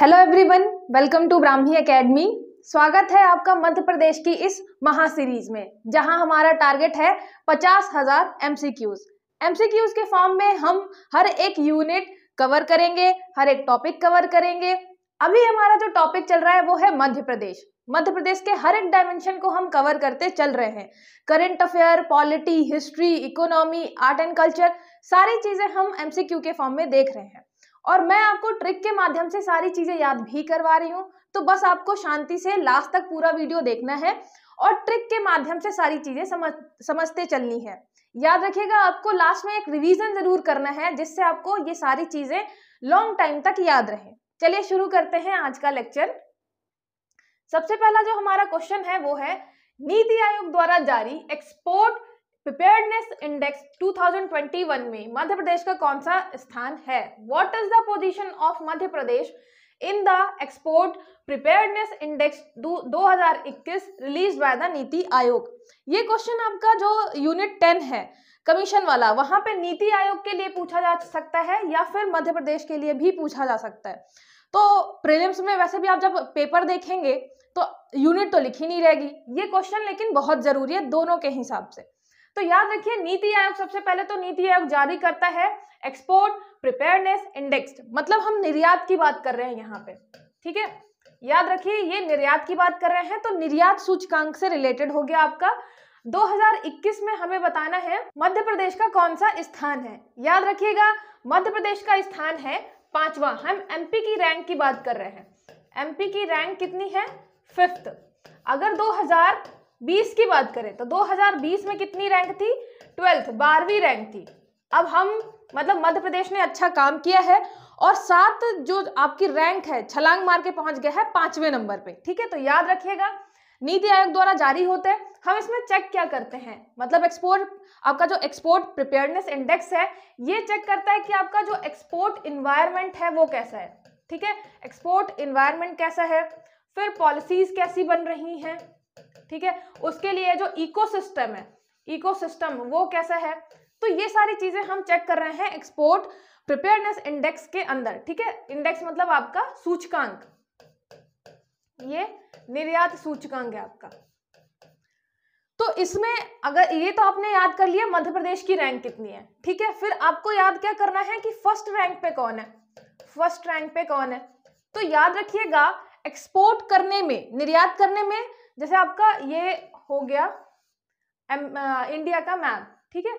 hello everyone welcome to Brahmi academy स्वागत है आपका मध्य प्रदेश की इस महा सीरीज में जहां हमारा टारगेट है पचास हजार एम एमसीक्यूज के फॉर्म में हम हर एक यूनिट कवर करेंगे हर एक टॉपिक कवर करेंगे अभी हमारा जो टॉपिक चल रहा है वो है मध्य प्रदेश मध्य प्रदेश के हर एक डायमेंशन को हम कवर करते चल रहे हैं current affair polity history economy art and culture सारी चीज़ें हम एमसीक्यू के फॉर्म में देख रहे हैं और मैं आपको ट्रिक के माध्यम से सारी चीज़ें याद भी करवा रही हूँ तो बस आपको शांति से लास्ट तक पूरा वीडियो देखना है और ट्रिक के माध्यम से सारी चीज़ें समझ समझते चलनी है याद रखिएगा आपको लास्ट में एक रिवीजन ज़रूर करना है जिससे आपको ये सारी चीज़ें लॉन्ग टाइम तक याद रहे चलिए शुरू करते हैं आज का लेक्चर सबसे पहला जो हमारा क्वेश्चन है वो है नीति आयोग द्वारा जारी एक्सपोर्ट प्रिपेयर्डनेस इंडेक्स 2021 में मध्य प्रदेश का कौन सा स्थान है what is the position of Madhya Pradesh in the export preparedness index 2021 release by the Niti Aayog ये क्वेश्चन आपका जो यूनिट टेन है कमीशन वाला वहां पे नीति आयोग के लिए पूछा जा सकता है या फिर मध्य प्रदेश के लिए भी पूछा जा सकता है तो प्रीलिम्स में वैसे भी आप जब पेपर देखेंगे तो यूनिट तो लिखी नहीं रहेगी ये क्वेश्चन लेकिन बहुत जरूरी है दोनों के हिसाब से तो याद रखिए नीति आयोग सबसे पहले तो नीति आयोग जारी करता है एक्सपोर्ट प्रिपेयरनेस इंडेक्स मतलब हम निर्यात की बात कर रहे हैं यहाँ पे ठीक है याद रखिए ये निर्यात की बात कर रहे हैं तो निर्यात सूचकांक से रिलेटेड हो गया आपका 2021 में हमें बताना है मध्य प्रदेश का कौन सा स्थान है याद रखिएगा मध्य प्रदेश का स्थान है पांचवा हम एमपी की रैंक की बात कर रहे हैं एमपी की रैंक कितनी है फिफ्थ अगर बीस की बात करें तो 2020 में कितनी रैंक थी ट्वेल्थ बारहवीं रैंक थी अब हम मतलब मध्य प्रदेश ने अच्छा काम किया है और सात जो आपकी रैंक है छलांग मार के पहुंच गया है पांचवें नंबर पे ठीक है तो याद रखिएगा नीति आयोग द्वारा जारी होते हैं हम इसमें चेक क्या करते हैं मतलब एक्सपोर्ट आपका जो एक्सपोर्ट प्रिपेयरनेस इंडेक्स है ये चेक करता है कि आपका जो एक्सपोर्ट इन्वायरमेंट है वो कैसा है ठीक है एक्सपोर्ट इन्वायरमेंट कैसा है फिर पॉलिसीज कैसी बन रही हैं ठीक है उसके लिए जो इकोसिस्टम है इकोसिस्टम वो कैसा है तो ये सारी चीजें हम चेक कर रहे हैं एक्सपोर्ट प्रिपेयरनेस इंडेक्स के अंदर ठीक है इंडेक्स मतलब आपका सूचकांक ये निर्यात सूचकांक है आपका तो इसमें अगर ये तो आपने याद कर लिया मध्य प्रदेश की रैंक कितनी है ठीक है फिर आपको याद क्या करना है कि फर्स्ट रैंक पे कौन है फर्स्ट रैंक पे कौन है तो याद रखिएगा एक्सपोर्ट करने में निर्यात करने में जैसे आपका ये हो गया इंडिया का मैप ठीक है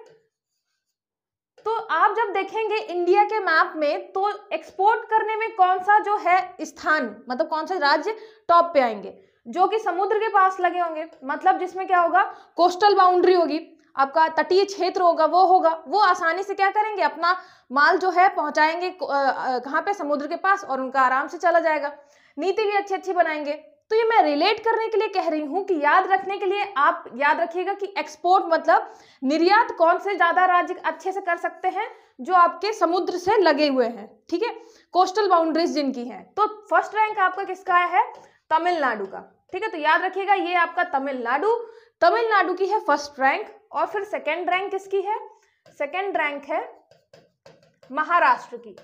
तो आप जब देखेंगे इंडिया के मैप में तो एक्सपोर्ट करने में कौन सा जो है स्थान मतलब कौन सा राज्य टॉप पे आएंगे जो कि समुद्र के पास लगे होंगे मतलब जिसमें क्या होगा कोस्टल बाउंड्री होगी आपका तटीय क्षेत्र होगा वो होगा वो आसानी से क्या करेंगे अपना माल जो है पहुंचाएंगे कहाँ पे समुद्र के पास और उनका आराम से चला जाएगा नीति भी अच्छी अच्छी बनाएंगे तो ये मैं रिलेट करने के लिए कह रही हूं कि याद रखने के लिए आप याद रखिएगा कि एक्सपोर्ट मतलब निर्यात कौन से ज़्यादा राज्य अच्छे से कर सकते हैं जो आपके समुद्र से लगे हुए हैं ठीक है कोस्टल बाउंड्रीज जिनकी हैं तो फर्स्ट रैंक आपका किसका है तमिलनाडु का ठीक है तो याद रखिएगा ये आपका तमिलनाडु तमिलनाडु की है फर्स्ट रैंक और फिर सेकेंड रैंक किसकी है सेकेंड रैंक है महाराष्ट्र की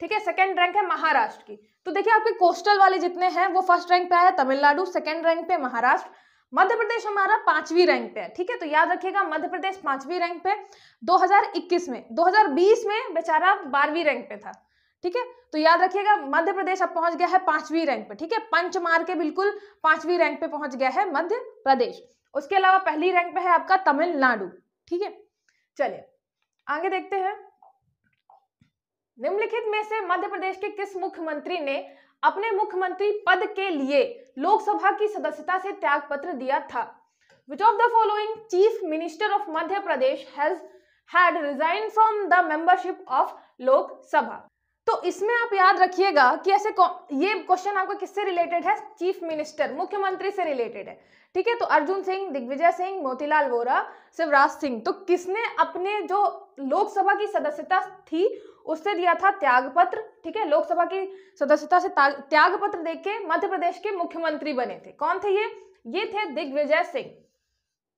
ठीक है सेकेंड रैंक है महाराष्ट्र की तो देखिए आपके कोस्टल वाले जितने हैं वो फर्स्ट रैंक पे आया तमिलनाडु सेकेंड रैंक पे महाराष्ट्र मध्य प्रदेश हमारा पांचवी रैंक पे है ठीक है तो याद रखिएगा मध्य प्रदेश पांचवी रैंक पे 2021 में 2020 में बेचारा बारहवीं रैंक पे था ठीक है तो याद रखिएगा मध्य प्रदेश अब पहुंच गया है पांचवी रैंक पे ठीक है पंच मार के बिल्कुल पांचवी रैंक पे पहुंच गया है मध्य प्रदेश उसके अलावा पहली रैंक पे है आपका तमिलनाडु ठीक है चलिए आगे देखते हैं निम्नलिखित में से मध्य प्रदेश के किस मुख्यमंत्री ने अपने मुख्यमंत्री पद के लिए लोकसभा की सदस्यता से त्याग पत्र दिया था which of the following chief minister of Madhya Pradesh has had resign from the membership of Lok Sabha तो इसमें आप याद रखिएगा कि ऐसे ये क्वेश्चन आपका किससे रिलेटेड है चीफ मिनिस्टर मुख्यमंत्री से रिलेटेड है ठीक है तो अर्जुन सिंह दिग्विजय सिंह मोतीलाल वोरा शिवराज सिंह तो किसने अपने जो लोकसभा की सदस्यता थी उससे दिया था त्यागपत्र ठीक है लोकसभा की सदस्यता से त्यागपत्र दे के मध्य प्रदेश के मुख्यमंत्री बने थे कौन थे ये ये थे दिग्विजय सिंह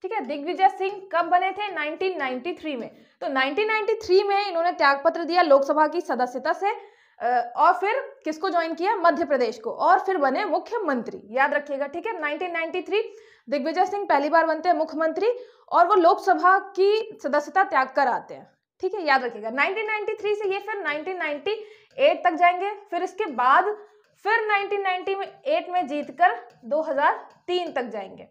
ठीक है दिग्विजय सिंह कब बने थे 1993 में तो 1993 में इन्होंने त्यागपत्र दिया लोकसभा की सदस्यता से और फिर किसको ज्वाइन किया मध्य प्रदेश को और फिर बने मुख्यमंत्री याद रखिएगा ठीक है 1993 दिग्विजय सिंह पहली बार बनते हैं मुख्यमंत्री और वो लोकसभा की सदस्यता त्याग कर आते हैं ठीक है याद रखिएगा 1993 से ये फिर 1998 तक जाएंगे फिर इसके बाद फिर 1998 में जीतकर 2003 तक जाएंगे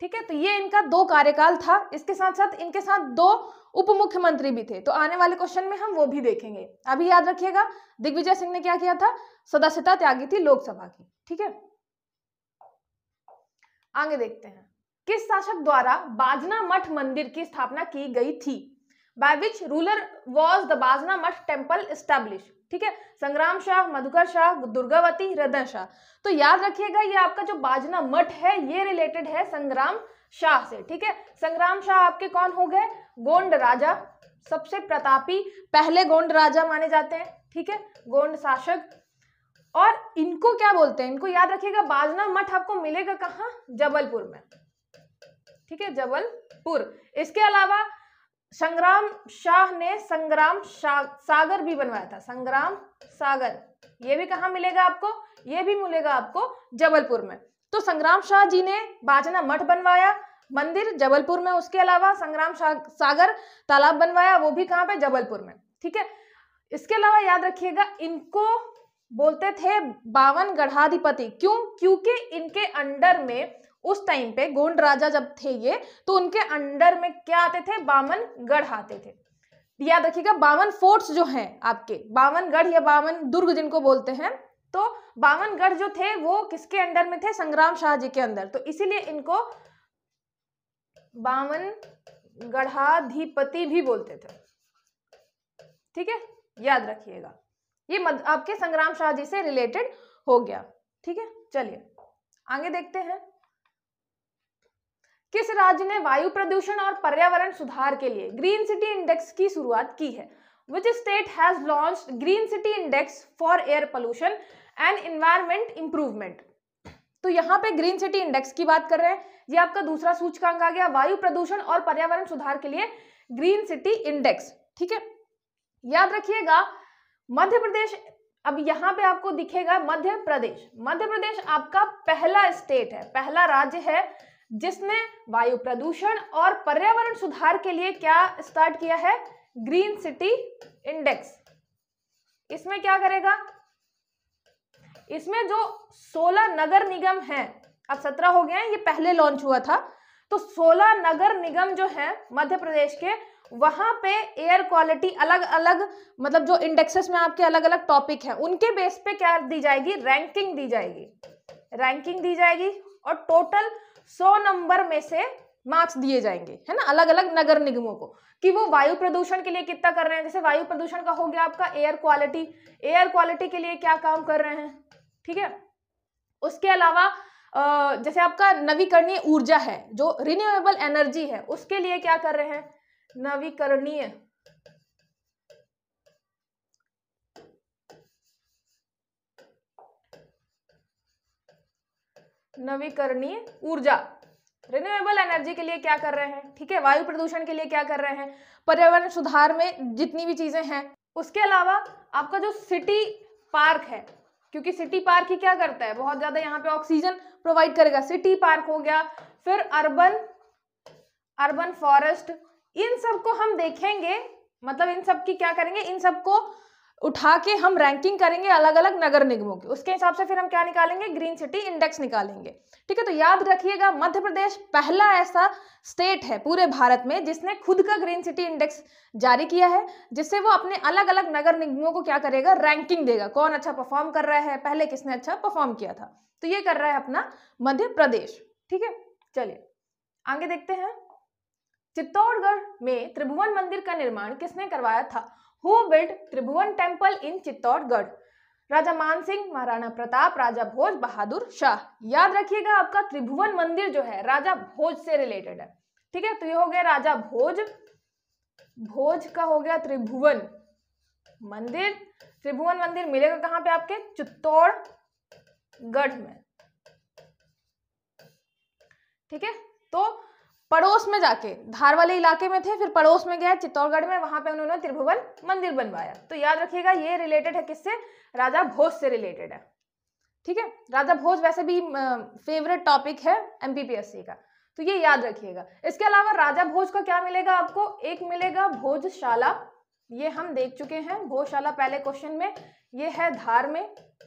ठीक है तो ये इनका दो कार्यकाल था इसके साथ साथ इनके साथ दो उप मुख्यमंत्री भी थे तो आने वाले क्वेश्चन में हम वो भी देखेंगे अभी याद रखिएगा दिग्विजय सिंह ने क्या किया था सदस्यता त्यागी थी लोकसभा की ठीक है आगे देखते हैं किस शासक द्वारा बाजना मठ मंदिर की स्थापना की गई थी by which ruler was the Bajna Math temple establish ठीक है संग्राम शाह मधुकर शाह दुर्गावती हृदय शाह तो याद रखिएगा ये आपका जो बाजना मठ है ये रिलेटेड है संग्राम शाह से ठीक है संग्राम शाह आपके कौन हो गए गोंड राजा सबसे प्रतापी पहले गोंड राजा माने जाते हैं ठीक है गोंड शासक और इनको क्या बोलते हैं इनको याद रखिएगा बाजना मठ आपको मिलेगा कहा जबलपुर में ठीक है जबलपुर इसके अलावा संग्राम शाह ने संग्राम शा, सागर भी बनवाया था संग्राम सागर ये भी कहा मिलेगा आपको ये भी मिलेगा आपको जबलपुर में तो संग्राम शाह जी ने बाजना मठ बनवाया मंदिर जबलपुर में उसके अलावा संग्राम सागर तालाब बनवाया वो भी कहां पे जबलपुर में ठीक है इसके अलावा याद रखिएगा इनको बोलते थे बावन गढ़ाधिपति क्यों क्योंकि इनके अंडर में उस टाइम पे गोंड राजा जब थे ये तो उनके अंडर में क्या आते थे बावन गढ़ आते थे याद रखिएगा बावन फोर्ट्स जो हैं आपके बावन गढ़ या बावन दुर्ग जिनको बोलते हैं तो बावन गढ़ जो थे वो किसके अंडर में थे संग्राम शाह जी के अंदर तो इसीलिए इनको बावन गढ़ाधिपति भी बोलते थे ठीक है याद रखिएगा ये मद, आपके संग्राम शाह जी से रिलेटेड हो गया ठीक है चलिए आगे देखते हैं किस राज्य ने वायु प्रदूषण और पर्यावरण सुधार के लिए ग्रीन सिटी इंडेक्स की शुरुआत की है which state has launch green city index for air pollution and environment improvement तो यहाँ पे ग्रीन सिटी इंडेक्स की बात कर रहे हैं ये आपका दूसरा सूचकांक आ गया वायु प्रदूषण और पर्यावरण सुधार के लिए ग्रीन सिटी इंडेक्स ठीक है याद रखिएगा मध्य प्रदेश अब यहाँ पे आपको दिखेगा मध्य प्रदेश मध्य प्रदेश आपका पहला स्टेट है पहला राज्य है जिसने वायु प्रदूषण और पर्यावरण सुधार के लिए क्या स्टार्ट किया है ग्रीन सिटी इंडेक्स इसमें क्या करेगा इसमें जो 16 नगर निगम हैं अब 17 हो गए हैं ये पहले लॉन्च हुआ था तो 16 नगर निगम जो है मध्य प्रदेश के वहां पे एयर क्वालिटी अलग अलग मतलब जो इंडेक्सेस में आपके अलग अलग टॉपिक हैं उनके बेस पे क्या दी जाएगी रैंकिंग दी जाएगी रैंकिंग दी जाएगी और टोटल सौ नंबर में से मार्क्स दिए जाएंगे है ना अलग अलग नगर निगमों को कि वो वायु प्रदूषण के लिए कितना कर रहे हैं जैसे वायु प्रदूषण का हो गया आपका एयर क्वालिटी एयर क्वालिटी के लिए क्या काम कर रहे हैं ठीक है उसके अलावा जैसे आपका नवीकरणीय ऊर्जा है जो रिन्यूएबल एनर्जी है उसके लिए क्या कर रहे हैं नवीकरणीय नवीकरणीय ऊर्जा रिन्यूएबल एनर्जी के लिए क्या कर रहे हैं ठीक है वायु प्रदूषण के लिए क्या कर रहे हैं पर्यावरण सुधार में जितनी भी चीजें हैं उसके अलावा आपका जो सिटी पार्क है क्योंकि सिटी पार्क ही क्या करता है बहुत ज्यादा यहाँ पे ऑक्सीजन प्रोवाइड करेगा सिटी पार्क हो गया फिर अर्बन अर्बन फॉरेस्ट इन सबको हम देखेंगे मतलब इन सब की क्या करेंगे इन सबको उठा के हम रैंकिंग करेंगे अलग अलग नगर निगमों की उसके हिसाब से फिर हम क्या निकालेंगे ग्रीन सिटी इंडेक्स निकालेंगे ठीक है तो याद रखिएगा मध्य प्रदेश पहला ऐसा स्टेट है पूरे भारत में जिसने खुद का ग्रीन सिटी इंडेक्स जारी किया है जिससे वो अपने अलग अलग नगर निगमों को क्या करेगा रैंकिंग देगा कौन अच्छा परफॉर्म कर रहा है पहले किसने अच्छा परफॉर्म किया था तो ये कर रहा है अपना मध्य प्रदेश ठीक है चलिए आगे देखते हैं चित्तौड़गढ़ में त्रिभुवन मंदिर का निर्माण किसने करवाया था who build Tribhuvan temple in Chittorgarh Raja Mansingh Maharana Pratap Raja Bhoj Bahadur Shah याद रखिएगा आपका त्रिभुवन मंदिर जो है राजा भोज से रिलेटेड है ठीक है तो ये हो गया राजा भोज भोज का हो गया त्रिभुवन मंदिर त्रिभुवन मंदिर मिलेगा कहां पे आपके चित्तौड़गढ़ में ठीक है तो पड़ोस में जाके धार वाले इलाके में थे फिर पड़ोस में गया चित्तौड़गढ़ में वहां पे उन्होंने त्रिभुवन मंदिर बनवाया तो याद रखिएगा ये रिलेटेड है किससे राजा भोज से रिलेटेड है ठीक है राजा भोज वैसे भी फेवरेट टॉपिक है एमपीपीएससी का तो ये याद रखिएगा इसके अलावा राजा भोज का क्या मिलेगा आपको एक मिलेगा भोजशाला ये हम देख चुके हैं भोजशाला पहले क्वेश्चन में ये है धार में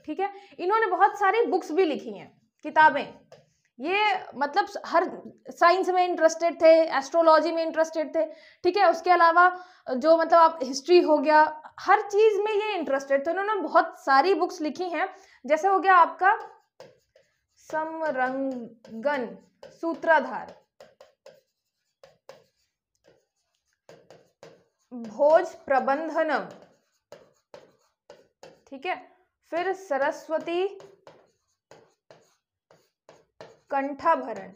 ठीक है इन्होंने बहुत सारी बुक्स भी लिखी हैं किताबें ये मतलब हर साइंस में इंटरेस्टेड थे एस्ट्रोलॉजी में इंटरेस्टेड थे ठीक है उसके अलावा जो मतलब आप हिस्ट्री हो गया हर चीज़ में ये इंटरेस्टेड थे उन्होंने बहुत सारी बुक्स लिखी हैं जैसे हो गया आपका समरंगन सूत्राधार भोज प्रबंधनम ठीक है फिर सरस्वती कंठाभरण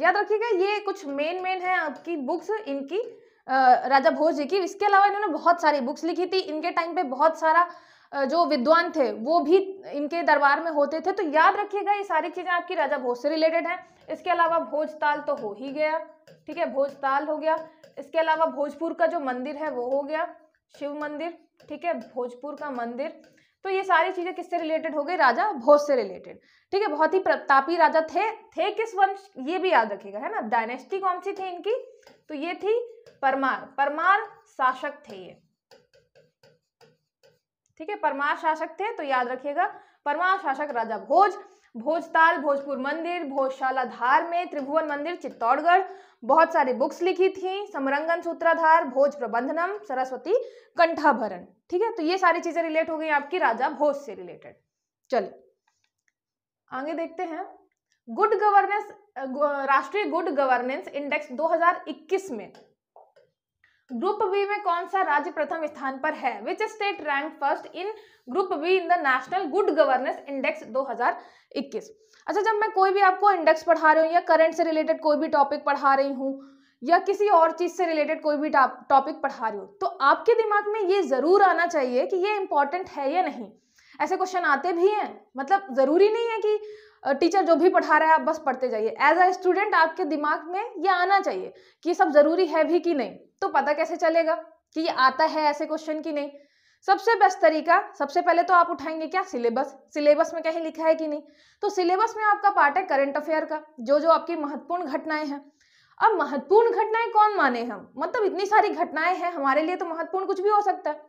याद रखिएगा ये कुछ मेन मेन है आपकी बुक्स इनकी राजा भोज जी की इसके अलावा इन्होंने बहुत सारी बुक्स लिखी थी इनके टाइम पे बहुत सारा जो विद्वान थे वो भी इनके दरबार में होते थे तो याद रखिएगा ये सारी चीज़ें आपकी राजा भोज से रिलेटेड हैं इसके अलावा भोजताल तो हो ही गया ठीक है भोजताल हो गया इसके अलावा भोजपुर का जो मंदिर है वो हो गया शिव मंदिर ठीक है भोजपुर का मंदिर तो ये सारी चीजें किससे रिलेटेड हो गई राजा भोज से रिलेटेड ठीक है बहुत ही प्रतापी राजा थे थे किस वंश ये भी याद रखिएगा है ना डायनेस्टी कौन सी थी इनकी तो ये थी परमार परमार शासक थे ये ठीक है परमार शासक थे तो याद रखिएगा परमार शासक राजा भोज भोजताल भोजपुर मंदिर भोजशाला धार में त्रिभुवन मंदिर चित्तौड़गढ़ बहुत सारी बुक्स लिखी थी समरंगन सूत्राधार भोज प्रबंधनम सरस्वती कंठाभरण ठीक है तो ये सारी चीजें रिलेट हो गई आपकी राजा भोज से रिलेटेड चलिए आगे देखते हैं गुड गवर्नेंस राष्ट्रीय गुड गवर्नेंस इंडेक्स 2021 में ग्रुप बी में कौन सा राज्य प्रथम स्थान पर है which state rank first in group B in the national good governance index 2021 अच्छा जब मैं कोई भी आपको इंडेक्स पढ़ा रही हूँ या करंट से रिलेटेड कोई भी टॉपिक पढ़ा रही हूँ या किसी और चीज़ से रिलेटेड कोई भी टॉपिक पढ़ा रही हूँ तो आपके दिमाग में ये ज़रूर आना चाहिए कि ये इंपॉर्टेंट है या नहीं ऐसे क्वेश्चन आते भी हैं मतलब ज़रूरी नहीं है कि टीचर जो भी पढ़ा रहा है आप बस पढ़ते जाइए एज अ स्टूडेंट आपके दिमाग में ये आना चाहिए कि सब ज़रूरी है भी कि नहीं तो पता कैसे चलेगा कि ये आता है ऐसे क्वेश्चन की नहीं सबसे बेस्ट तरीका सबसे पहले तो आप उठाएंगे क्या सिलेबस सिलेबस में कहीं लिखा है कि नहीं तो सिलेबस में आपका पार्ट है करंट अफेयर का जो जो आपकी महत्वपूर्ण घटनाएं हैं अब महत्वपूर्ण घटनाएं कौन माने हम मतलब इतनी सारी घटनाएं हैं हमारे लिए तो महत्वपूर्ण कुछ भी हो सकता है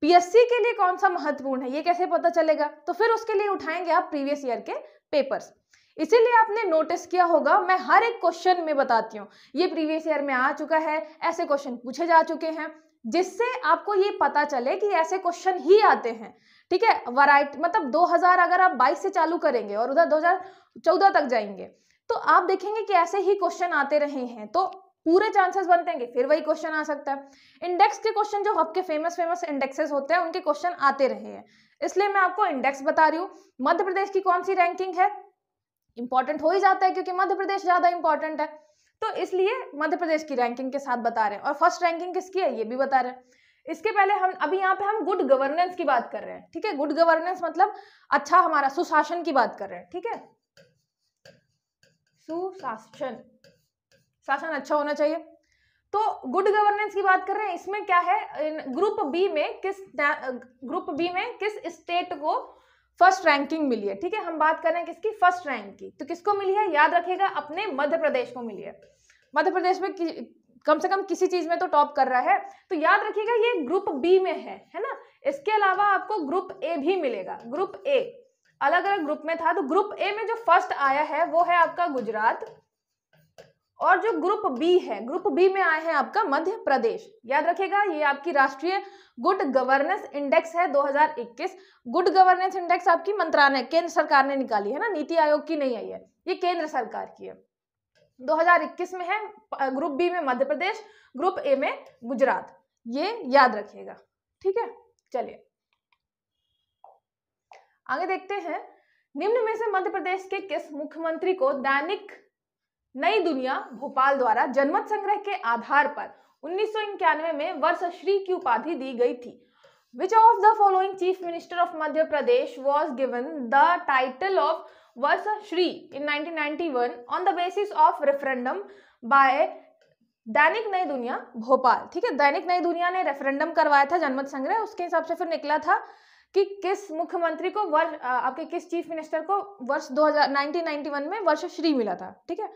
पीएससी के लिए कौन सा महत्वपूर्ण है ये कैसे पता चलेगा तो फिर उसके लिए उठाएंगे आप प्रीवियस ईयर के पेपर्स इसीलिए आपने नोटिस किया होगा मैं हर एक क्वेश्चन में बताती हूँ ये प्रीवियस ईयर में आ चुका है ऐसे क्वेश्चन पूछे जा चुके हैं जिससे आपको ये पता चले कि ऐसे क्वेश्चन ही आते हैं ठीक है वराइट मतलब 2000 अगर आप 22 से चालू करेंगे और उधर 2014 तक जाएंगे तो आप देखेंगे कि ऐसे ही क्वेश्चन आते रहे हैं तो पूरे चांसेस बनते हैं कि फिर वही क्वेश्चन आ सकता है इंडेक्स के क्वेश्चन जो आपके फेमस फेमस इंडेक्सेस होते हैं उनके क्वेश्चन आते रहे हैं इसलिए मैं आपको इंडेक्स बता रही हूँ मध्य प्रदेश की कौन सी रैंकिंग है इंपॉर्टेंट हो ही जाता है क्योंकि मध्य प्रदेश ज़्यादा इंपॉर्टेंट है तो इसलिए मध्य प्रदेश की रैंकिंग के साथ बता रहे हैं और फर्स्ट रैंकिंग किसकी है ये भी बता रहे हैं इसके पहले हम अभी यहाँ पे हम गुड गवर्नेंस की बात कर रहे हैं ठीक है गुड गवर्नेंस मतलब अच्छा हमारा सुशासन की बात कर रहे हैं ठीक है सुशासन शासन अच्छा होना चाहिए तो गुड गवर्नेंस की बात कर रहे हैं इसमें क्या है ग्रुप बी में किस ग्रुप बी में किस स्टेट को फर्स्ट रैंकिंग मिली है ठीक है हम बात कर रहे हैं किसकी फर्स्ट रैंक की तो किसको मिली है याद रखिएगा अपने मध्य प्रदेश को मिली है मध्य प्रदेश में कम से कम किसी चीज में तो टॉप कर रहा है तो याद रखिएगा ये ग्रुप बी में है है ना इसके अलावा आपको ग्रुप ए भी मिलेगा ग्रुप ए अलग अलग ग्रुप में था तो ग्रुप ए में जो फर्स्ट आया है वो है आपका गुजरात और जो ग्रुप बी है ग्रुप बी में आए हैं आपका मध्य प्रदेश याद रखेगा ये आपकी राष्ट्रीय गुड गवर्नेंस इंडेक्स है 2021 गुड गवर्नेंस इंडेक्स आपकी मंत्रालय केंद्र सरकार ने निकाली है ना नीति आयोग की नहीं आई है ये केंद्र सरकार की है 2021 में है ग्रुप बी में मध्य प्रदेश ग्रुप ए में गुजरात ये याद रखिएगा ठीक है चलिए आगे देखते हैं निम्न में से मध्य प्रदेश के किस मुख्यमंत्री को दैनिक नई दुनिया भोपाल द्वारा जनमत संग्रह के आधार पर उन्नीस में वर्ष श्री की उपाधि दी गई थी which of the following chief minister of Madhya Pradesh was given the title of Varsh Shri in 1991 on the basis of referendum by Dainik Nai दुनिया भोपाल ठीक है दैनिक नई दुनिया ने रेफरेंडम करवाया था जनमत संग्रह उसके हिसाब से फिर निकला था कि किस मुख्यमंत्री को वर्ष आपके किस चीफ मिनिस्टर को वर्ष 2000 1991 में वर्ष श्री मिला था ठीक है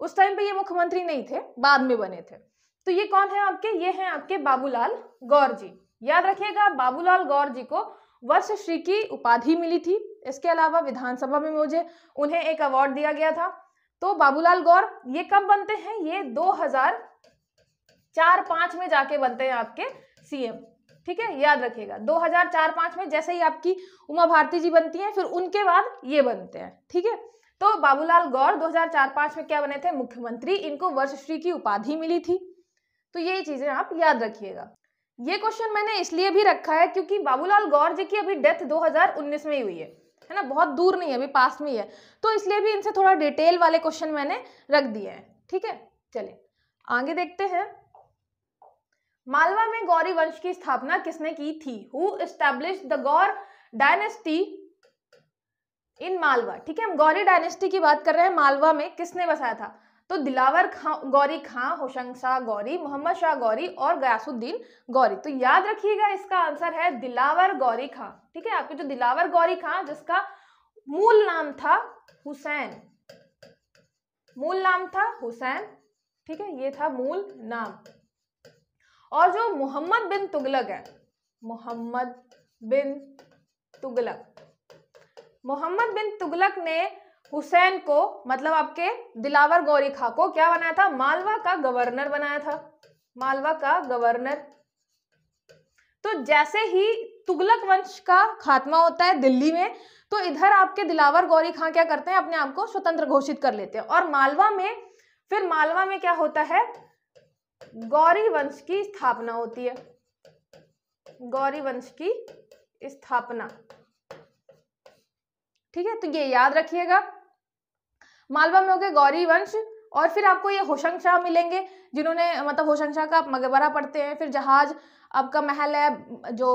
उस टाइम पे ये मुख्यमंत्री नहीं थे बाद में बने थे तो ये कौन है आपके ये हैं आपके बाबूलाल गौर जी याद रखिएगा बाबूलाल गौर जी को वर्ष श्री की उपाधि मिली थी इसके अलावा विधानसभा में मुझे उन्हें एक अवार्ड दिया गया था तो बाबूलाल गौर ये कब बनते हैं ये 2004 पांच में जाके बनते हैं आपके सीएम ठीक है याद रखिएगा 2004 पांच में जैसे ही आपकी उमा भारती जी बनती हैं फिर उनके बाद ये बनते हैं ठीक है तो बाबूलाल गौर 2004-5 में क्या बने थे मुख्यमंत्री इनको वर्षश्री की उपाधि मिली थी तो ये चीजें आप याद रखिएगा ये क्वेश्चन मैंने इसलिए भी रखा है क्योंकि बाबूलाल गौर जी की अभी डेथ 2019 में ही हुई है है ना बहुत दूर नहीं है अभी पास में ही है तो इसलिए भी इनसे थोड़ा डिटेल वाले क्वेश्चन मैंने रख दिए हैं ठीक है चलिए आगे देखते हैं मालवा में गौरी वंश की स्थापना किसने की थी who the Gaur dynasty in Malwa ठीक है हम गौरी डायनेस्टी की बात कर रहे हैं मालवा में किसने बसाया था तो दिलावर खां गौरी खां होशंग शाह गौरी मोहम्मद शाह गौरी और गयासुद्दीन गौरी तो याद रखिएगा इसका आंसर है दिलावर गौरी खां ठीक है आपके जो दिलावर गौरी खां जिसका मूल नाम था हुसैन मूल नाम था हुसैन ठीक है ये था मूल नाम और जो मोहम्मद बिन तुगलक है मोहम्मद बिन तुगलक मोहम्मद बिन तुगलक ने हुसैन को मतलब आपके दिलावर गौरी खां को क्या बनाया था मालवा का गवर्नर बनाया था मालवा का गवर्नर तो जैसे ही तुगलक वंश का खात्मा होता है दिल्ली में तो इधर आपके दिलावर गौरी खां क्या करते हैं अपने आप को स्वतंत्र घोषित कर लेते हैं और मालवा में फिर मालवा में क्या होता है गौरी वंश की स्थापना होती है गौरी वंश की स्थापना ठीक है तो ये याद रखिएगा मालवा में हो गए गौरी वंश और फिर आपको ये होशंग शाह मिलेंगे जिन्होंने मतलब होशंग शाह का आप मकबरा पढ़ते हैं फिर जहाज आपका महल है जो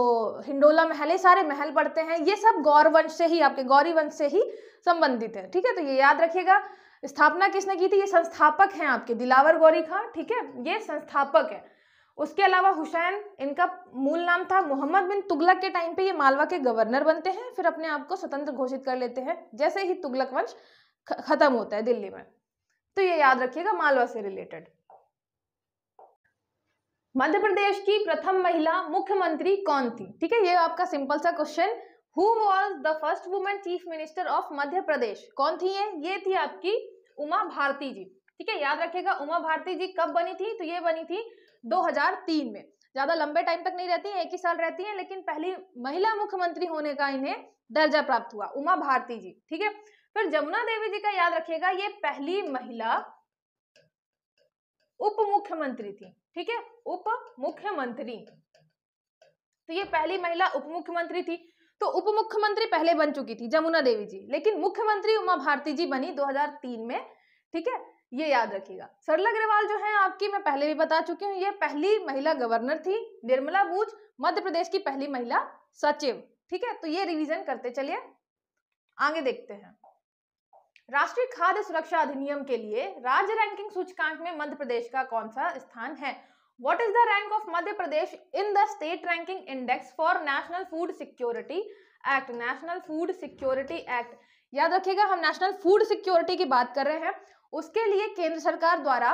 हिंडोला महल है सारे महल पढ़ते हैं ये सब गौर वंश से ही आपके गौरी वंश से ही संबंधित है ठीक है तो ये याद रखिएगा स्थापना किसने की थी ये संस्थापक हैं आपके दिलावर गौरी खां ठीक है ये संस्थापक है उसके अलावा हुसैन इनका मूल नाम था मोहम्मद बिन तुगलक के टाइम पे ये मालवा के गवर्नर बनते हैं फिर अपने आप को स्वतंत्र घोषित कर लेते हैं जैसे ही तुगलक वंश खत्म होता है दिल्ली में तो ये याद रखिएगा मालवा से रिलेटेड मध्य प्रदेश की प्रथम महिला मुख्यमंत्री कौन थी ठीक है ये आपका सिंपल सा question who was the first women chief minister of Madhya Pradesh कौन थी ये ये थी आपकी उमा भारती जी ठीक है याद रखिएगा उमा भारती जी कब बनी थी तो ये बनी थी 2003 में ज्यादा लंबे टाइम तक नहीं रहती है एक ही साल रहती है लेकिन पहली महिला मुख्यमंत्री होने का इन्हें दर्जा प्राप्त हुआ उमा भारती जी ठीक है फिर जमुना देवी जी का याद रखिएगा ये पहली महिला उप मुख्यमंत्री थी ठीक है उप मुख्यमंत्री तो ये पहली महिला उप मुख्यमंत्री थी तो उप मुख्यमंत्री पहले बन चुकी थी जमुना देवी जी लेकिन मुख्यमंत्री उमा भारती जी बनी 2003 में ठीक है ये याद रखिएगा सरला अग्रवाल जो है आपकी मैं पहले भी बता चुकी हूँ ये पहली महिला गवर्नर थी निर्मला बूज मध्य प्रदेश की पहली महिला सचिव ठीक है तो ये रिवीजन करते चलिए आगे देखते हैं राष्ट्रीय खाद्य सुरक्षा अधिनियम के लिए राज्य रैंकिंग सूचकांक में मध्य प्रदेश का कौन सा स्थान है what is the rank of Madhya Pradesh in the state ranking index for national food security act national food security act याद रखिएगा हम नेशनल फूड सिक्योरिटी की बात कर रहे हैं उसके लिए केंद्र सरकार द्वारा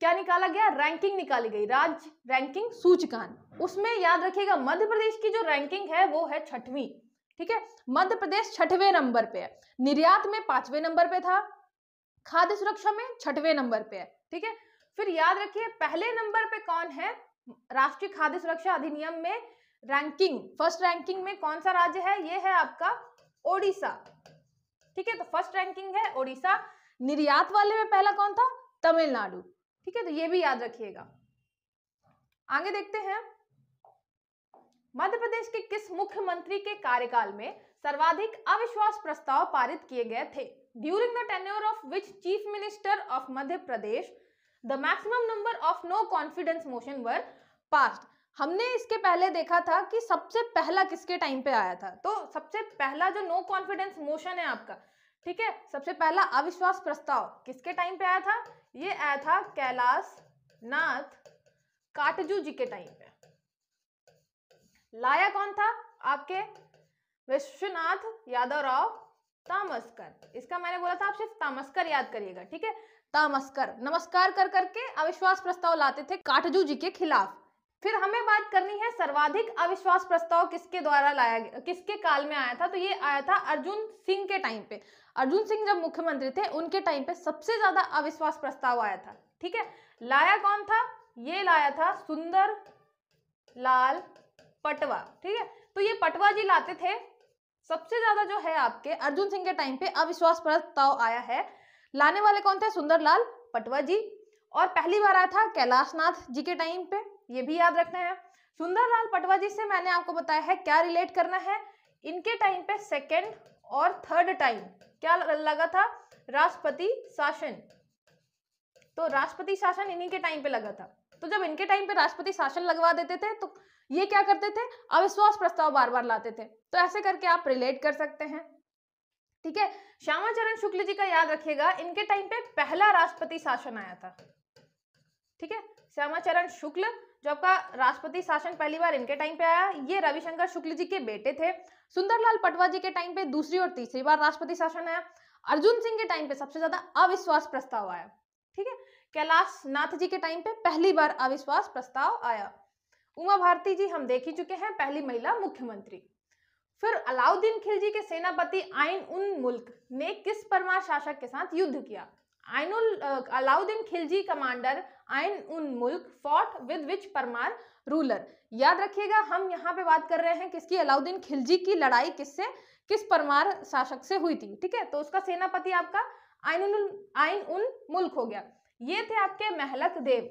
क्या निकाला गया रैंकिंग निकाली गई राज्य रैंकिंग सूचकांक उसमें याद रखिएगा मध्य प्रदेश की जो रैंकिंग है वो है छठवीं ठीक है मध्य प्रदेश छठवें नंबर पे है निर्यात में पांचवें नंबर पे था खाद्य सुरक्षा में छठवें नंबर पे है ठीक है फिर याद रखिए पहले नंबर पे कौन है राष्ट्रीय खाद्य सुरक्षा अधिनियम में रैंकिंग फर्स्ट रैंकिंग में कौन सा राज्य है ये है आपका ओडिशा ठीक है तो फर्स्ट रैंकिंग है ओडिशा निर्यात वाले में पहला कौन था तमिलनाडु ठीक है तो ये भी याद रखिएगा आगे देखते हैं मध्य प्रदेश के किस मुख्यमंत्री के कार्यकाल में सर्वाधिक अविश्वास प्रस्ताव पारित किए गए थे during the tenure of which chief minister of Madhya Pradesh the maximum number of no confidence motion were passed हमने इसके पहले देखा था कि सबसे पहला किसके टाइम पे आया था तो सबसे पहला जो नो कॉन्फिडेंस मोशन है आपका ठीक है सबसे पहला अविश्वास प्रस्ताव किसके टाइम पे आया था ये आया था कैलाश नाथ काटजू जी के टाइम पे लाया कौन था आपके विश्वनाथ यादव राव तामस्कर इसका मैंने बोला था आप सिर्फ तामस्कर याद करिएगा ठीक है तामस्कर नमस्कार कर करके अविश्वास प्रस्ताव लाते थे काटजू जी के खिलाफ फिर हमें बात करनी है सर्वाधिक अविश्वास प्रस्ताव किसके द्वारा लाया गया किसके काल में आया था तो ये आया था अर्जुन सिंह के टाइम पे अर्जुन सिंह जब मुख्यमंत्री थे उनके टाइम पे सबसे ज्यादा अविश्वास प्रस्ताव आया था ठीक है लाया कौन था ये लाया था सुंदर लाल पटवा ठीक है तो ये पटवा जी लाते थे सबसे ज्यादा जो है आपके अर्जुन सिंह के टाइम पे अविश्वास प्रस्ताव आया है लाने वाले कौन थे सुंदरलाल पटवा जी और पहली बार आया था कैलाश नाथ जी के टाइम पे ये भी याद रखना है सुंदरलाल पटवा जी से मैंने आपको बताया है क्या रिलेट करना है इनके टाइम पे सेकेंड और थर्ड टाइम क्या लगा था राष्ट्रपति शासन तो राष्ट्रपति शासन इन्हीं के टाइम पे लगा था तो जब इनके टाइम पे राष्ट्रपति शासन लगवा देते थे तो ये क्या करते थे अविश्वास प्रस्ताव बार बार लाते थे तो ऐसे करके आप रिलेट कर सकते हैं ठीक है श्यामाचरण शुक्ल जी का याद रखिएगा इनके टाइम पे पहला राष्ट्रपति शासन आया था ठीक है श्यामाचरण शुक्ल जो आपका राष्ट्रपति शासन पहली बार इनके टाइम पे आया ये रविशंकर शुक्ल जी के बेटे थे सुंदरलाल पटवा जी के टाइम पे दूसरी और तीसरी बार राष्ट्रपति शासन आया अर्जुन सिंह के टाइम पे सबसे ज्यादा अविश्वास प्रस्ताव आया ठीक है कैलाश नाथ जी के टाइम पे पहली बार अविश्वास प्रस्ताव आया उमा भारती जी हम देख ही चुके हैं पहली महिला मुख्यमंत्री फिर अलाउद्दीन खिलजी के सेनापति आइन उन मुल्क ने किस परमार शासक के साथ युद्ध किया आइनुल Alauddin Khilji commander Ain ul Mulk fought with which Parmar ruler याद रखिएगा हम यहाँ पे बात कर रहे हैं किसकी अलाउद्दीन खिलजी की लड़ाई किससे किस परमार शासक से हुई थी ठीक है तो उसका सेनापति आपका आइन उन आइन उन मुल्क हो गया ये थे आपके महलक देव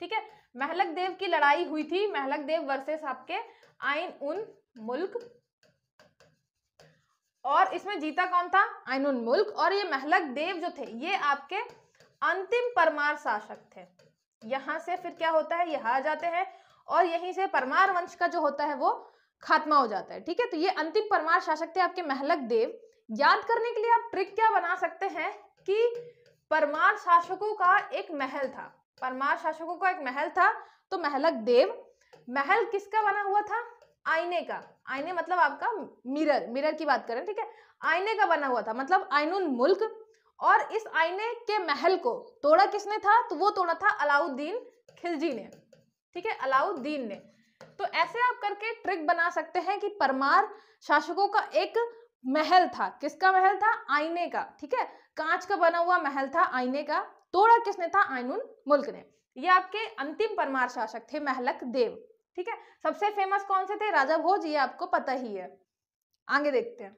ठीक है महलक देव की लड़ाई हुई थी महलक देव वर्सेस आपके आइन उन मुल्क और इसमें जीता कौन था आइन उन मुल्क और ये महलक देव जो थे ये आपके अंतिम परमार शासक थे यहां से फिर क्या होता है यहां आ जाते हैं और यहीं से परमार वंश का जो होता है वो खात्मा हो जाता है ठीक है तो ये अंतिम परमार शासक थे आपके महलक देव याद करने के लिए आप ट्रिक क्या बना सकते हैं कि परमार शासकों का एक महल था परमार शासकों का एक महल था तो महलक देव महल किसका बना हुआ था आईने का आईने मतलब आपका मिरर मिरर की बात करें ठीक है आईने का बना हुआ था मतलब आइनुल मुल्क और इस आईने के महल को तोड़ा किसने था तो वो तोड़ा था अलाउद्दीन खिलजी ने ठीक है अलाउद्दीन ने तो ऐसे आप करके ट्रिक बना सकते हैं कि परमार शासकों का एक महल था किसका महल था आईने का ठीक है कांच का बना हुआ महल था आईने का तोड़ा किसने था आइनुल मुल्क ने ये आपके अंतिम परमार शासक थे महलक देव ठीक है सबसे फेमस कौन से थे राजा भोज ये आपको पता ही है आगे देखते हैं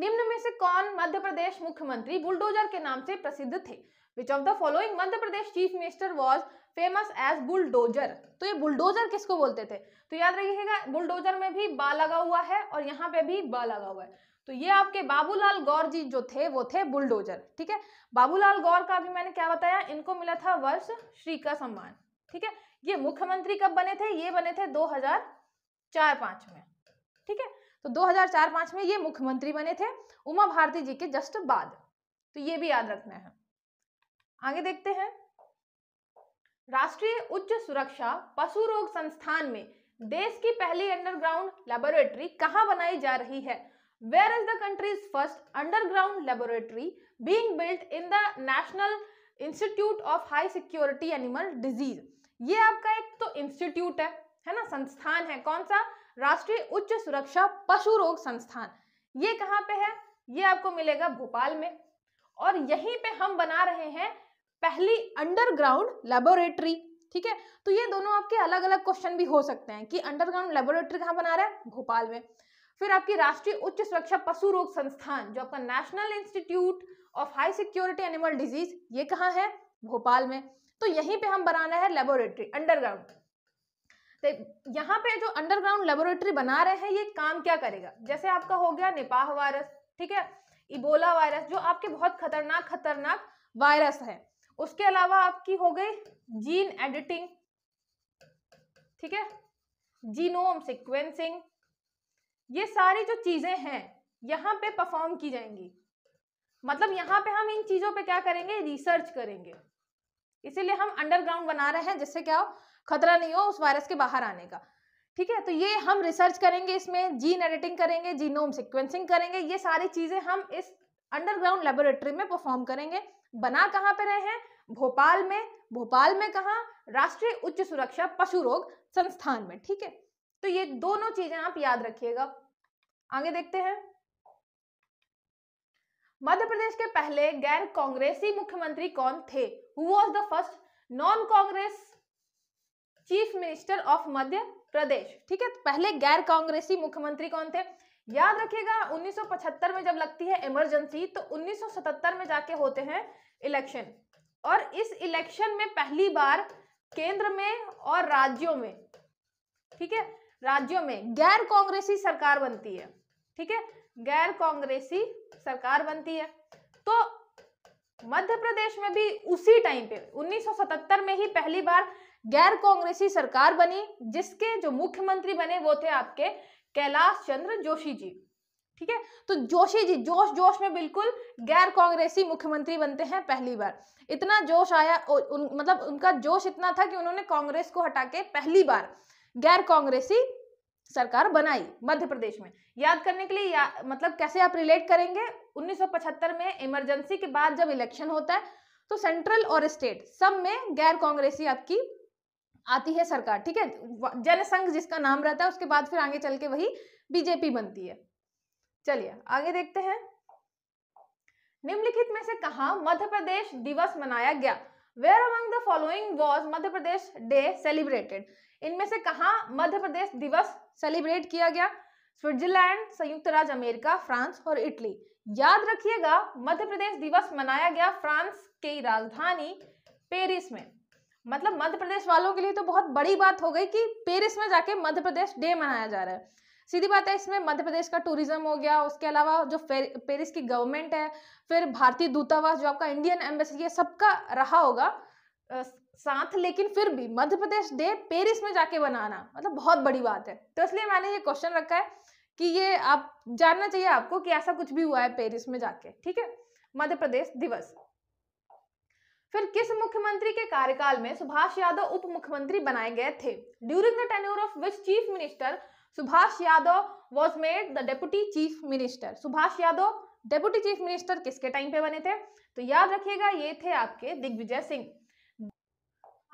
निम्न में से कौन मध्य प्रदेश मुख्यमंत्री बुलडोजर के नाम से प्रसिद्ध थे which of the following Madhya Pradesh chief minister was famous as bulldozer तो ये बुलडोजर किसको बोलते थे तो याद रखिएगा बुलडोजर में भी बा लगा हुआ है और यहाँ पे भी बा लगा हुआ है तो ये आपके बाबूलाल गौर जी जो थे वो थे बुलडोजर ठीक है बाबूलाल गौर का भी मैंने क्या बताया इनको मिला था वर्ष श्री का सम्मान ठीक है ये मुख्यमंत्री कब बने थे ये बने थे दो हजार चार पांच में ठीक है तो 2004-5 में ये मुख्यमंत्री बने थे उमा भारती जी के जस्ट बाद तो ये भी याद रखना है आगे देखते हैं राष्ट्रीय उच्च सुरक्षा पशु रोग संस्थान में देश की पहली अंडरग्राउंड लेबोरेटरी कहाँ बनाई जा रही है where is the countries first underground laboratory being built in the national institute of high security animal disease ये आपका एक तो इंस्टीट्यूट है है ना संस्थान है कौन सा राष्ट्रीय उच्च सुरक्षा पशु रोग संस्थान ये कहाँ पे है ये आपको मिलेगा भोपाल में और यहीं पे हम बना रहे हैं पहली अंडरग्राउंड लेबोरेटरी ठीक है तो ये दोनों आपके अलग अलग क्वेश्चन भी हो सकते हैं कि अंडरग्राउंड लेबोरेटरी कहाँ बना रहा है भोपाल में फिर आपकी राष्ट्रीय उच्च सुरक्षा पशु रोग संस्थान जो आपका national institute of high security animal disease ये कहाँ है भोपाल में तो यहीं पे हम बनाना है लेबोरेटरी अंडरग्राउंड तो यहाँ पे जो अंडरग्राउंड लेबोरेटरी बना रहे हैं ये काम क्या करेगा जैसे आपका हो गया निपाह वायरस ठीक है इबोला वायरस जो आपके बहुत खतरनाक खतरनाक वायरस है उसके अलावा आपकी हो गई जीन एडिटिंग ठीक है जीनोम सिक्वेंसिंग ये सारी जो चीज़ें हैं यहाँ पे परफॉर्म की जाएंगी मतलब यहाँ पे हम इन चीज़ों पे क्या करेंगे रिसर्च करेंगे इसीलिए हम अंडरग्राउंड बना रहे हैं जिससे क्या हो खतरा नहीं हो उस वायरस के बाहर आने का ठीक है तो ये हम रिसर्च करेंगे इसमें जीन एडिटिंग करेंगे जीनोम सिक्वेंसिंग करेंगे ये सारी चीज़ें हम इस अंडरग्राउंड लेबोरेटरी में परफॉर्म करेंगे बना कहाँ पे रहे हैं भोपाल में भोपाल में कहा राष्ट्रीय उच्च सुरक्षा पशु रोग संस्थान में ठीक है तो ये दोनों चीजें आप याद रखिएगा आगे देखते हैं मध्य प्रदेश के पहले गैर कांग्रेसी मुख्यमंत्री कौन थे who was the first non Congress chief minister of Madhya Pradesh ठीक है तो पहले गैर कांग्रेसी मुख्यमंत्री कौन थे याद रखिएगा 1975 में जब लगती है इमरजेंसी तो 1977 में जाके होते हैं इलेक्शन और इस इलेक्शन में पहली बार केंद्र में और राज्यों में ठीक है राज्यों में गैर कांग्रेसी सरकार बनती है ठीक है गैर कांग्रेसी सरकार बनती है तो मध्य प्रदेश में भी उसी टाइम पे 1977 में ही पहली बार गैर कांग्रेसी सरकार बनी जिसके जो मुख्यमंत्री बने वो थे आपके कैलाश चंद्र जोशी जी ठीक है तो जोशी जी जोश जोश में बिल्कुल गैर कांग्रेसी मुख्यमंत्री बनते हैं पहली बार इतना जोश आया उन, मतलब उनका जोश इतना था कि उन्होंने कांग्रेस को हटा के पहली बार गैर कांग्रेसी सरकार बनाई मध्य प्रदेश में याद करने के लिए या, मतलब कैसे आप रिलेट करेंगे 1975 में इमरजेंसी के बाद जब इलेक्शन होता है तो सेंट्रल और स्टेट सब में गैर कांग्रेसी आपकी आती है सरकार ठीक है जनसंघ जिसका नाम रहता है उसके बाद फिर आगे चल के वही बीजेपी बनती है चलिए आगे देखते हैं निम्नलिखित में से कहा मध्य प्रदेश दिवस मनाया गया where among the following was Madhya Pradesh day celebrated इनमें से कहा मध्य प्रदेश दिवस सेलिब्रेट किया गया स्विट्जरलैंड संयुक्त राज्य अमेरिका फ्रांस और इटली याद रखिएगा मध्य प्रदेश दिवस मनाया गया फ्रांस की राजधानी पेरिस में मतलब मध्य प्रदेश वालों के लिए तो बहुत बड़ी बात हो गई कि पेरिस में जाके मध्य प्रदेश डे मनाया जा रहा है सीधी बात है इसमें मध्य प्रदेश का टूरिज्म हो गया उसके अलावा जो पेरिस की गवर्नमेंट है फिर भारतीय दूतावास जो आपका इंडियन एम्बेसी है सबका रहा होगा साथ लेकिन फिर भी मध्य प्रदेश डे पेरिस में जाके बनाना मतलब बहुत बड़ी बात है तो इसलिए मैंने ये क्वेश्चन रखा है कि ये आप जानना चाहिए आपको कि ऐसा कुछ भी हुआ है पेरिस में जाके ठीक है मध्य प्रदेश दिवस फिर किस मुख्यमंत्री के कार्यकाल में सुभाष यादव उप मुख्यमंत्री बनाए गए थे during the tenure of which chief minister Subhash Yadav was made the deputy chief minister Subhash Yadav deputy chief minister किसके टाइम पे बने थे तो याद रखिएगा ये थे आपके दिग्विजय सिंह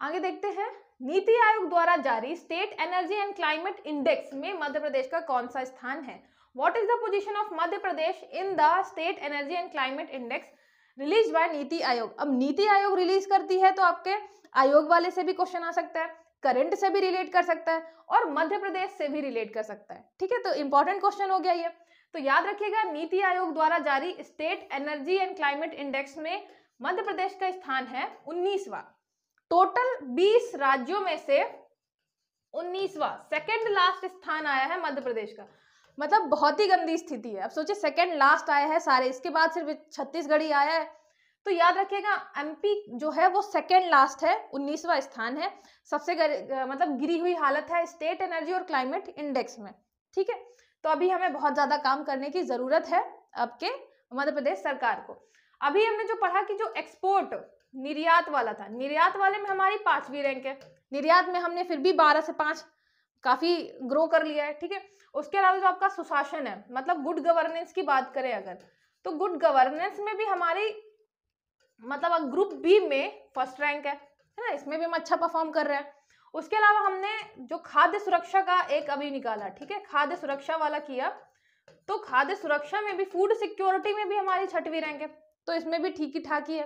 आगे देखते हैं नीति आयोग द्वारा जारी state energy and climate index में मध्य प्रदेश का कौन सा स्थान है what is the position of Madhya Pradesh in the state energy and climate index release by Niti Aayog अब नीति आयोग रिलीज करती है तो आपके आयोग वाले से भी क्वेश्चन आ सकता है करंट से भी रिलेट कर सकता है और मध्य प्रदेश से भी रिलेट कर सकता है ठीक है तो इंपॉर्टेंट क्वेश्चन हो गया ये तो याद रखिएगा नीति आयोग द्वारा जारी state energy and climate index में मध्य प्रदेश का स्थान है उन्नीसवा टोटल बीस राज्यों में से उन्नीसवा सेकेंड लास्ट स्थान आया है मध्य प्रदेश का मतलब बहुत ही गंदी स्थिति है अब सोचिए सेकेंड लास्ट आया है सारे इसके बाद सिर्फ छत्तीसगढ़ी आया है तो याद रखिएगा एमपी जो है वो सेकेंड लास्ट है उन्नीसवा स्थान है सबसे गर, मतलब गिरी हुई हालत है स्टेट एनर्जी और क्लाइमेट इंडेक्स में ठीक है तो अभी हमें बहुत ज़्यादा काम करने की ज़रूरत है आपके मध्य प्रदेश सरकार को अभी हमने जो पढ़ा कि जो एक्सपोर्ट निर्यात वाला था निर्यात वाले में हमारी पांचवी रैंक है निर्यात में हमने फिर भी बारह से पांच काफ़ी ग्रो कर लिया है ठीक है उसके अलावा जो आपका सुशासन है मतलब गुड गवर्नेंस की बात करें अगर तो गुड गवर्नेंस में भी हमारी मतलब ग्रुप बी में फर्स्ट रैंक है है ना इसमें भी हम अच्छा परफॉर्म कर रहे हैं उसके अलावा हमने जो खाद्य सुरक्षा का एक अभी निकाला ठीक है खाद्य सुरक्षा वाला किया तो खाद्य सुरक्षा में भी फूड सिक्योरिटी में भी हमारी छठवीं रैंक है तो इसमें भी ठीक ही ठाक ही है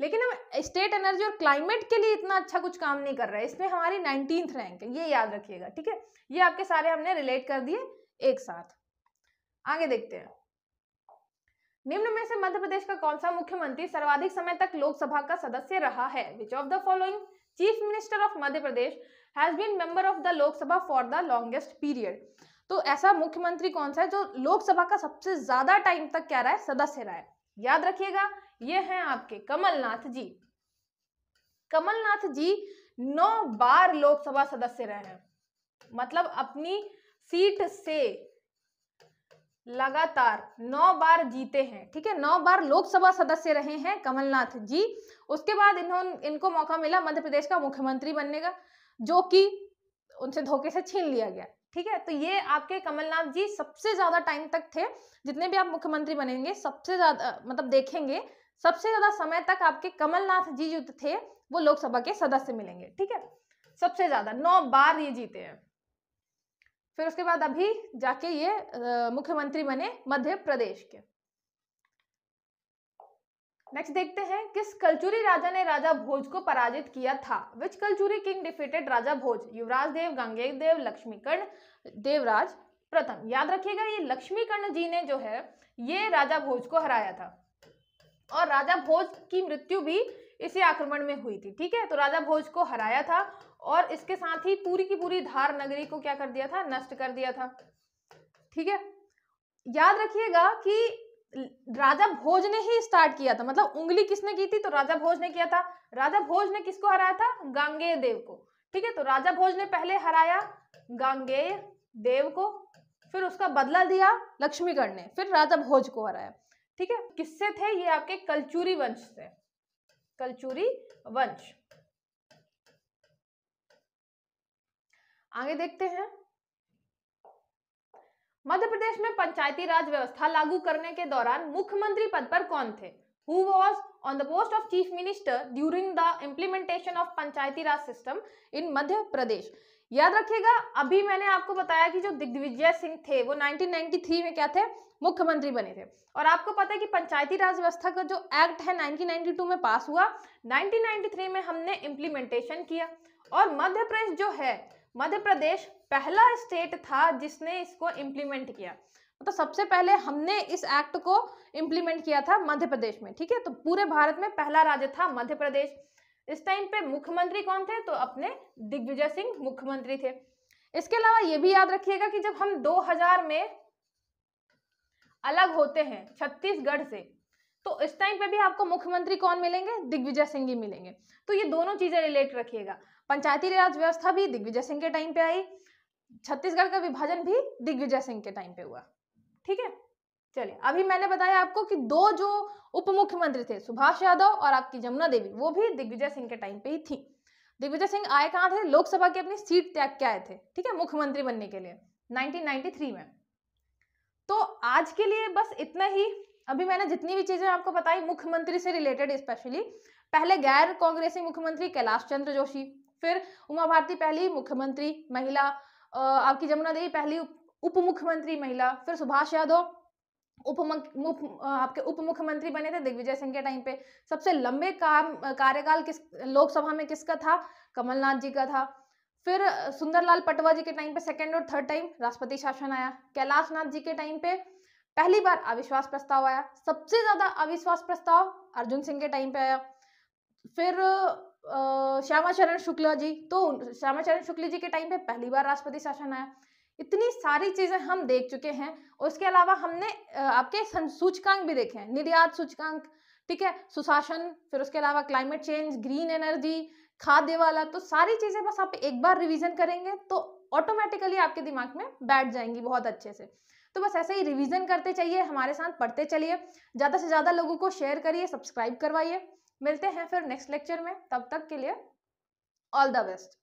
लेकिन हम स्टेट एनर्जी और क्लाइमेट के लिए इतना अच्छा कुछ काम नहीं कर रहे इसमें हमारी नाइनटीन रैंक है ये याद रखिएगा ठीक है ये आपके सारे हमने रिलेट कर दिए एक साथ आगे देखते हैं निम्न में से मध्य प्रदेश का कौन सा मुख्यमंत्री सर्वाधिक समय तक लोकसभा का सदस्य रहा है which of the following chief minister of Madhya Pradesh has been member of the Lok Sabha for the longest period तो ऐसा मुख्यमंत्री कौन सा है जो लोकसभा का सबसे ज्यादा टाइम तक क्या रहा है सदस्य रहा है याद रखिएगा ये हैं आपके कमलनाथ जी कमलनाथ जी नौ बार लोकसभा सदस्य रहे हैं मतलब अपनी सीट से लगातार नौ बार जीते हैं ठीक है नौ बार लोकसभा सदस्य रहे हैं कमलनाथ जी उसके बाद इन्होंने इनको मौका मिला मध्य प्रदेश का मुख्यमंत्री बनने का जो कि उनसे धोखे से छीन लिया गया ठीक है तो ये आपके कमलनाथ जी सबसे ज्यादा टाइम तक थे जितने भी आप मुख्यमंत्री बनेंगे सबसे ज्यादा मतलब देखेंगे सबसे ज्यादा समय तक आपके कमलनाथ जी जो थे वो लोकसभा के सदस्य मिलेंगे ठीक है सबसे ज्यादा नौ बार ये जीते हैं फिर उसके बाद अभी जाके ये मुख्यमंत्री बने मध्य प्रदेश के नेक्स्ट देखते हैं किस कलचुरी राजा ने राजा भोज को पराजित किया था which Kalachuri king defeated Raja Bhoj Yuvraj Dev Gange Dev Lakshmikarna Devraj प्रथम याद रखिएगा ये लक्ष्मीकर्ण जी ने जो है ये राजा भोज को हराया था और राजा भोज की मृत्यु भी इसी आक्रमण में हुई थी ठीक है तो राजा भोज को हराया था और इसके साथ ही पूरी की पूरी धार नगरी को क्या कर दिया था नष्ट कर दिया था ठीक है याद रखिएगा कि राजा भोज ने ही स्टार्ट किया था मतलब उंगली किसने की थी तो राजा भोज ने किया था राजा भोज ने किसको हराया था गांगेय देव को ठीक है तो राजा भोज ने पहले हराया गांगेय देव को फिर उसका बदला दिया लक्ष्मीगढ़ ने फिर राजा भोज को हराया ठीक है किससे थे ये आपके कलचूरी वंश से कलचूरी वंश आगे देखते हैं मध्य प्रदेश में पंचायती राज व्यवस्था लागू करने के दौरान मुख्यमंत्री पद पर कौन थे who was on the post of chief minister during the implementation of panchayati raj system in madhya pradesh याद रखिएगा अभी मैंने आपको बताया कि जो दिग्विजय सिंह थे वो 1993 में क्या थे मुख्यमंत्री बने थे और आपको पता है कि पंचायती राज व्यवस्था का जो एक्ट है 1992 में पास हुआ 1993 में हमने इम्प्लीमेंटेशन किया और मध्य प्रदेश जो है मध्य प्रदेश पहला स्टेट था जिसने इसको इम्प्लीमेंट किया मतलब तो सबसे पहले हमने इस एक्ट को इम्प्लीमेंट किया था मध्य प्रदेश में ठीक है तो पूरे भारत में पहला राज्य था मध्य प्रदेश इस टाइम पे मुख्यमंत्री कौन थे तो अपने दिग्विजय सिंह मुख्यमंत्री थे इसके अलावा ये भी याद रखिएगा कि जब हम 2000 में अलग होते हैं छत्तीसगढ़ से तो इस टाइम पे भी आपको मुख्यमंत्री कौन मिलेंगे दिग्विजय सिंह ही मिलेंगे तो ये दोनों चीजें रिलेट रखिएगा पंचायती राज व्यवस्था भी दिग्विजय सिंह के टाइम पे आई छत्तीसगढ़ का विभाजन भी दिग्विजय सिंह के टाइम पे हुआ ठीक है चलिए अभी मैंने बताया आपको कि दो जो उप मुख्यमंत्री थे सुभाष यादव और आपकी जमुना देवी वो भी दिग्विजय सिंह के टाइम पे ही थी दिग्विजय सिंह आए कहाँ थे लोकसभा की अपनी सीट त्याग के आए थे ठीक है मुख्यमंत्री बनने के लिए 1993 में तो आज के लिए बस इतना ही अभी मैंने जितनी भी चीजें आपको बताई मुख्यमंत्री से रिलेटेड स्पेशली पहले गैर कांग्रेसी मुख्यमंत्री कैलाश चंद्र जोशी फिर उमा भारती पहली मुख्यमंत्री महिला आपकी जमुना देवी पहली उप मुख्यमंत्री महिला फिर सुभाष यादव आपके उप मुख्यमंत्री बने थे दिग्विजय सिंह के टाइम पे सबसे लंबे काम कार्यकाल किस लोकसभा में किसका था कमलनाथ जी का था फिर सुंदरलाल पटवा जी के टाइम पे सेकेंड और थर्ड टाइम राष्ट्रपति शासन आया कैलाश नाथ जी के टाइम पे पहली बार अविश्वास प्रस्ताव आया सबसे ज्यादा अविश्वास प्रस्ताव अर्जुन सिंह के टाइम पे आया फिर श्यामा चरण शुक्ला जी तो श्यामा चरण शुक्ला जी के टाइम पे पहली बार राष्ट्रपति शासन आया इतनी सारी चीज़ें हम देख चुके हैं उसके अलावा हमने आपके सूचकांक भी देखे हैं निर्यात सूचकांक ठीक है सुशासन फिर उसके अलावा क्लाइमेट चेंज ग्रीन एनर्जी खाद्य वाला तो सारी चीज़ें बस आप एक बार रिवीजन करेंगे तो ऑटोमेटिकली आपके दिमाग में बैठ जाएंगी बहुत अच्छे से तो बस ऐसे ही रिवीजन करते चाहिए हमारे साथ पढ़ते चलिए ज़्यादा से ज़्यादा लोगों को शेयर करिए सब्सक्राइब करवाइए मिलते हैं फिर नेक्स्ट लेक्चर में तब तक के लिए ऑल द बेस्ट